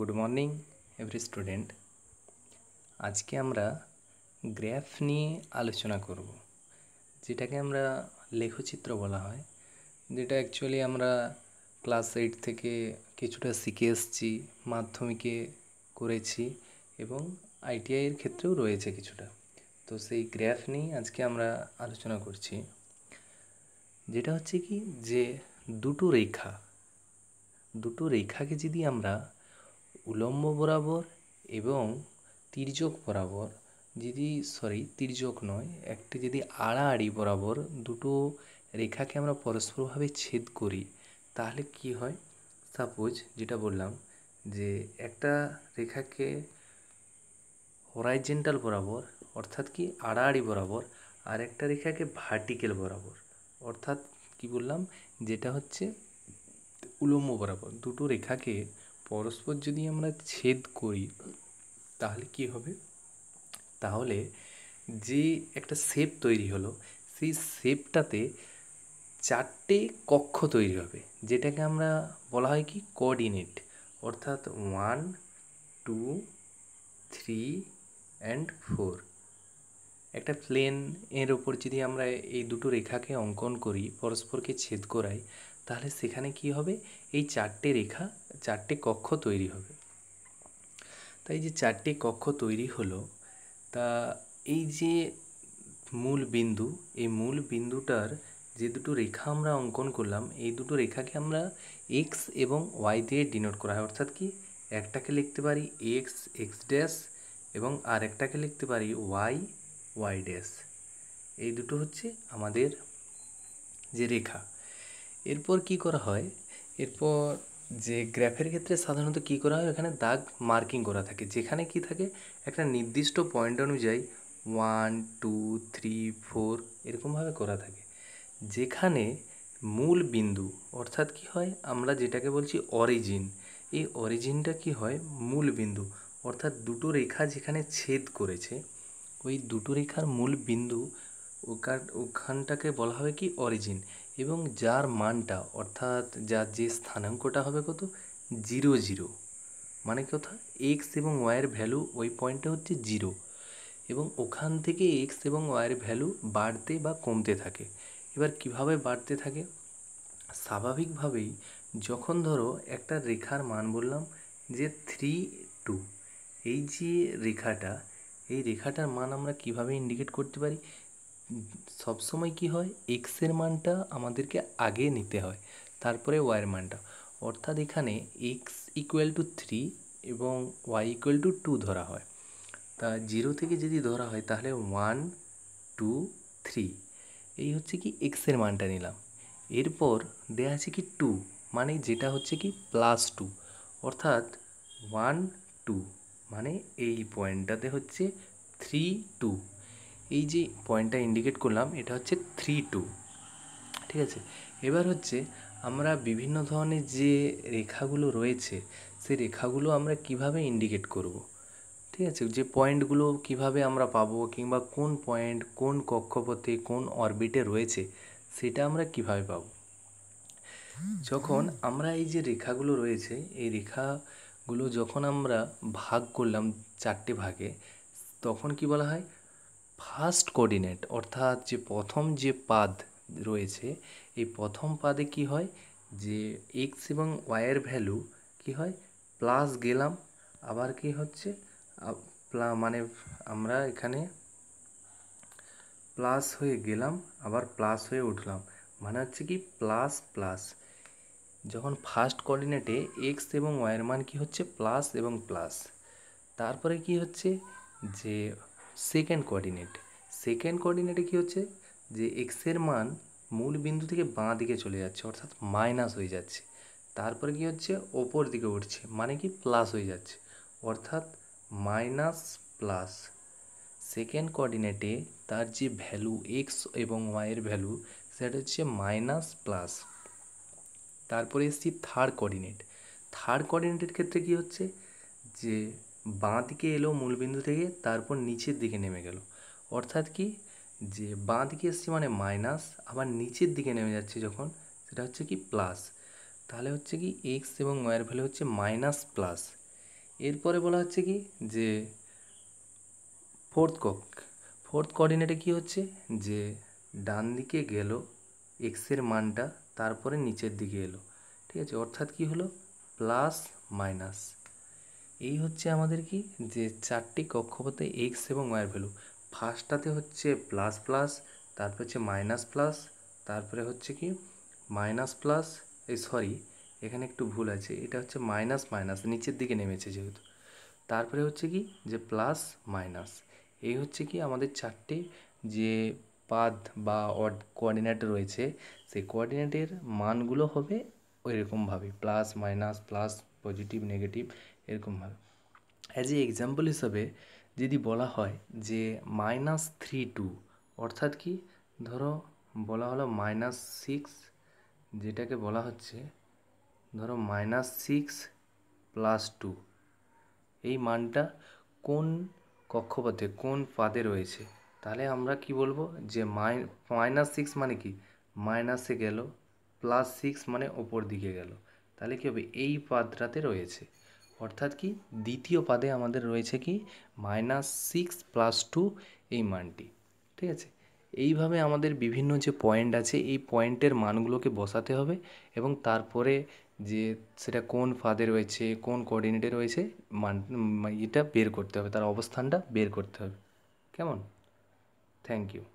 Good morning every student আজকে আমরা graph নিয়ে আলোচনা করব যেটাকে আমরা লেখচিত্র বলা হয় যেটা অ্যাকচুয়ালি আমরা ক্লাস এইট থেকে কিছুটা শিখে এসেছি মাধ্যমিকে করেছি এবং আইটিআইয়ের ক্ষেত্রেও রয়েছে কিছুটা তো সেই গ্রাফ নিয়ে আজকে আমরা আলোচনা করছি যেটা হচ্ছে কি যে দুটো রেখা দুটো রেখাকে যদি আমরা উলম্ব বরাবর এবং তির্যক বরাবর যদি সরি তির্যক নয় একটি যদি আড়াআড়ি বরাবর দুটো রেখাকে আমরা পরস্পরভাবে ছেদ করি তাহলে কি হয় সাপোজ যেটা বললাম যে একটা রেখাকে হরাইজেন্টাল বরাবর অর্থাৎ কি আড়াআড়ি বরাবর আর একটা রেখাকে ভার্টিক্যাল বরাবর অর্থাৎ কি বললাম যেটা হচ্ছে উলম্ব বরাবর দুটো রেখাকে পরস্পর যদি আমরা ছেদ করি তাহলে কি হবে তাহলে যে একটা শেপ তৈরি হলো সেই শেপটাতে চারটে কক্ষ তৈরি হবে যেটাকে আমরা বলা হয় কি কোঅর্ডিনেট অর্থাৎ one two three and four একটা প্লেন এর ওপর যদি আমরা এই দুটো রেখাকে অঙ্কন করি পরস্পরকে ছেদ করাই তাহলে সেখানে কি হবে এই চারটে রেখা চারটে কক্ষ তৈরি হবে তাই যে চারটে কক্ষ তৈরি হলো তা এই যে মূল বিন্দু এই মূল বিন্দুটার যে দুটো রেখা আমরা অঙ্কন করলাম এই দুটো রেখাকে আমরা এক্স এবং ওয়াই দিয়ে ডিনোট করা হয় অর্থাৎ কি একটাকে লিখতে পারি এক্স এক্স ড্যাশ এবং আর একটাকে লিখতে পারি ওয়াই ওয়াই ড্যাশ এই দুটো হচ্ছে আমাদের যে রেখা এরপর কি করা হয় এরপর যে গ্রাফের ক্ষেত্রে সাধারণত কি করা হয় এখানে দাগ মার্কিং করা থাকে যেখানে কি থাকে একটা নির্দিষ্ট পয়েন্ট অনুযায়ী ওয়ান টু থ্রি ফোর এরকমভাবে করা থাকে যেখানে মূল বিন্দু অর্থাৎ কি হয় আমরা যেটাকে বলছি অরিজিন এই অরিজিনটা কি হয় মূল বিন্দু অর্থাৎ দুটো রেখা যেখানে ছেদ করেছে ওই দুটো রেখার মূল বিন্দু ওখানটাকে বলা হবে কি অরিজিন এবং যার মানটা অর্থাৎ যার যে স্থানাঙ্কটা হবে কত জিরো জিরো মানে কথা এক্স এবং ওয়াইয়ের ভ্যালু ওই পয়েন্টটা হচ্ছে জিরো এবং ওখান থেকে এক্স এবং ওয়াইয়ের ভ্যালু বাড়তে বা কমতে থাকে এবার কিভাবে বাড়তে থাকে স্বাভাবিকভাবেই যখন ধরো একটা রেখার মান বললাম যে থ্রি টু এই যে রেখাটা এই রেখাটার মান আমরা কিভাবে ইন্ডিকেট করতে পারি সবসময় কি হয় এক্সের মানটা আমাদেরকে আগে নিতে হয় তারপরে ওয়াইয়ের মানটা অর্থাৎ এখানে এক্স ইকুয়াল টু থ্রি এবং ওয়াই ইকুয়াল টু টু ধরা হয় তা জিরো থেকে যদি ধরা হয় তাহলে ওয়ান টু থ্রি এই হচ্ছে কি এক্সের মানটা নিলাম এরপর দেয়া আছে কি টু মানে যেটা হচ্ছে কি প্লাস টু অর্থাৎ ওয়ান টু মানে এই পয়েন্টটাতে হচ্ছে থ্রি টু এই যে পয়েন্টটা ইন্ডিকেট করলাম এটা হচ্ছে থ্রি টু ঠিক আছে এবার হচ্ছে আমরা বিভিন্ন ধরনের যে রেখাগুলো রয়েছে সেই রেখাগুলো আমরা কিভাবে ইন্ডিকেট করব। ঠিক আছে যে পয়েন্টগুলো কিভাবে আমরা পাবো কিংবা কোন পয়েন্ট কোন কক্ষপথে কোন অরবিটে রয়েছে সেটা আমরা কিভাবে পাবো যখন আমরা এই যে রেখাগুলো রয়েছে এই রেখাগুলো যখন আমরা ভাগ করলাম চারটে ভাগে তখন কি বলা হয় ফার্স্ট কোঅর্ডিনেট অর্থাৎ যে প্রথম যে পাদ রয়েছে এই প্রথম পাদে কি হয় যে এক্স এবং ওয়াইয়ের ভ্যালু কি হয় প্লাস গেলাম আবার কি হচ্ছে মানে আমরা এখানে প্লাস হয়ে গেলাম আবার প্লাস হয়ে উঠলাম মানে হচ্ছে কি প্লাস প্লাস যখন ফার্স্ট কোঅর্ডিনেটে এক্স এবং ওয়াইয়ের মান কি হচ্ছে প্লাস এবং প্লাস তারপরে কি হচ্ছে যে সেকেন্ড কোঅর্ডিনেট সেকেন্ড কোঅর্ডিনেটে কী হচ্ছে যে এক্সের মান মূল বিন্দু থেকে বাঁ দিকে চলে যাচ্ছে অর্থাৎ মাইনাস হয়ে যাচ্ছে তারপরে কী হচ্ছে ওপর দিকে উঠছে মানে কি প্লাস হয়ে যাচ্ছে অর্থাৎ মাইনাস প্লাস সেকেন্ড কোঅর্ডিনেটে তার যে ভ্যালু এক্স এবং ওয়াইয়ের ভ্যালু সেটা হচ্ছে মাইনাস প্লাস তারপরে এসছি থার্ড কোঅর্ডিনেট থার্ড কোঅর্ডিনেটের ক্ষেত্রে কি হচ্ছে যে বাঁ দিকে এলো মূলবিন্দু থেকে তারপর নিচের দিকে নেমে গেল অর্থাৎ কি যে বাঁ দিকে এসছে মানে মাইনাস আবার নিচের দিকে নেমে যাচ্ছে যখন সেটা হচ্ছে কি প্লাস তাহলে হচ্ছে কি এক্স এবং ওয়ের ভ্যালু হচ্ছে মাইনাস প্লাস এরপরে বলা হচ্ছে কি যে ফোর্থ কক ফোর্থ কোঅর্ডিনেটে কি হচ্ছে যে ডান দিকে গেল এক্সের মানটা তারপরে নিচের দিকে এলো ঠিক আছে অর্থাৎ কি হলো প্লাস মাইনাস এই হচ্ছে আমাদের কি যে চারটি কক্ষপথে এক্স এবং ওয়াই ভ্যালু ফার্স্টটাতে হচ্ছে প্লাস প্লাস তারপর হচ্ছে মাইনাস প্লাস তারপরে হচ্ছে কি মাইনাস প্লাস এই সরি এখানে একটু ভুল আছে এটা হচ্ছে মাইনাস মাইনাস নিচের দিকে নেমেছে যেহেতু তারপরে হচ্ছে কি যে প্লাস মাইনাস এই হচ্ছে কি আমাদের চারটে যে পাদ বা অড রয়েছে সেই কোয়ার্ডিনেটের মানগুলো হবে ওই রকমভাবে plus minus plus positive negative এরকমভাবে অ্যাজ এ এক্সাম্পল হিসাবে যদি বলা হয় যে মাইনাস থ্রি টু অর্থাৎ কি ধরো বলা হলো মাইনাস সিক্স যেটাকে বলা হচ্ছে ধরো মাইনাস সিক্স প্লাস টু এই মানটা কোন কক্ষপথে কোন পাদে রয়েছে তাহলে আমরা কি বলবো যে মাই মাইনাস সিক্স মানে কি মাইনাসে গেল প্লাস সিক্স মানে ওপর দিকে গেল তাহলে কী হবে এই পাদটাতে রয়েছে অর্থাৎ কি দ্বিতীয় পাদে আমাদের রয়েছে কি মাইনাস সিক্স প্লাস টু এই মানটি ঠিক আছে এইভাবে আমাদের বিভিন্ন যে পয়েন্ট আছে এই পয়েন্টের মানগুলোকে বসাতে হবে এবং তারপরে যে সেটা কোন ফাঁদে রয়েছে কোন কোঅর্ডিনেটে রয়েছে মান এটা বের করতে হবে তার অবস্থানটা বের করতে হবে কেমন থ্যাংক ইউ